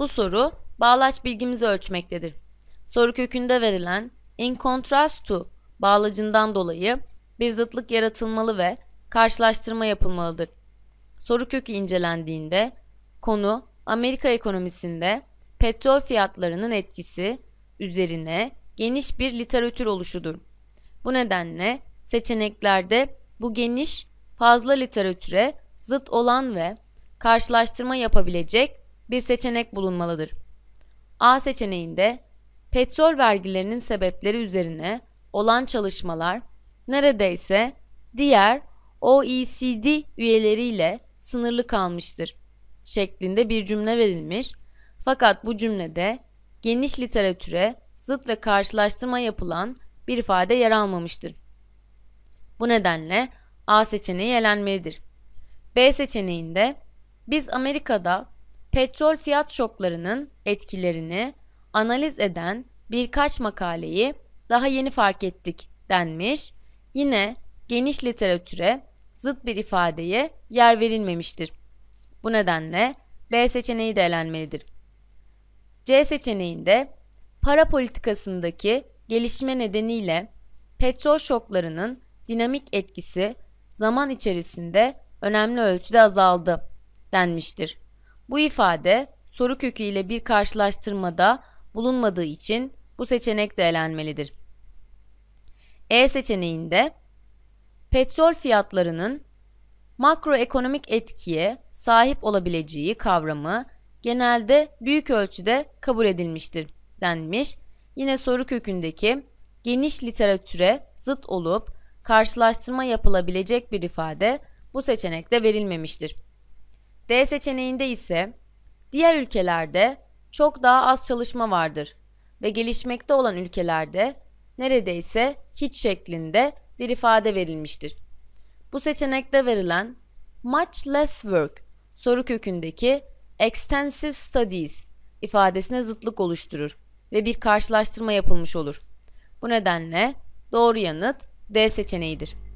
Bu soru bağlaç bilgimizi ölçmektedir. Soru kökünde verilen in contrast to bağlacından dolayı bir zıtlık yaratılmalı ve karşılaştırma yapılmalıdır. Soru kökü incelendiğinde konu Amerika ekonomisinde petrol fiyatlarının etkisi üzerine geniş bir literatür oluşudur. Bu nedenle seçeneklerde bu geniş fazla literatüre zıt olan ve karşılaştırma yapabilecek bir seçenek bulunmalıdır. A seçeneğinde petrol vergilerinin sebepleri üzerine olan çalışmalar neredeyse diğer OECD üyeleriyle sınırlı kalmıştır şeklinde bir cümle verilmiş fakat bu cümlede geniş literatüre zıt ve karşılaştırma yapılan bir ifade yer almamıştır. Bu nedenle A seçeneği elenmelidir. B seçeneğinde biz Amerika'da petrol fiyat şoklarının etkilerini analiz eden birkaç makaleyi daha yeni fark ettik denmiş. Yine geniş literatüre zıt bir ifadeye yer verilmemiştir. Bu nedenle B seçeneği de elenmelidir. C seçeneğinde para politikasındaki gelişme nedeniyle petrol şoklarının dinamik etkisi zaman içerisinde önemli ölçüde azaldı denmiştir. Bu ifade soru köküyle bir karşılaştırmada bulunmadığı için bu seçenek de elenmelidir. E seçeneğinde petrol fiyatlarının makroekonomik etkiye sahip olabileceği kavramı genelde büyük ölçüde kabul edilmiştir denmiş. Yine soru kökündeki geniş literatüre zıt olup karşılaştırma yapılabilecek bir ifade bu seçenekte verilmemiştir. D seçeneğinde ise diğer ülkelerde çok daha az çalışma vardır ve gelişmekte olan ülkelerde neredeyse hiç şeklinde bir ifade verilmiştir. Bu seçenekte verilen much less work soru kökündeki extensive studies ifadesine zıtlık oluşturur ve bir karşılaştırma yapılmış olur. Bu nedenle doğru yanıt D seçeneğidir.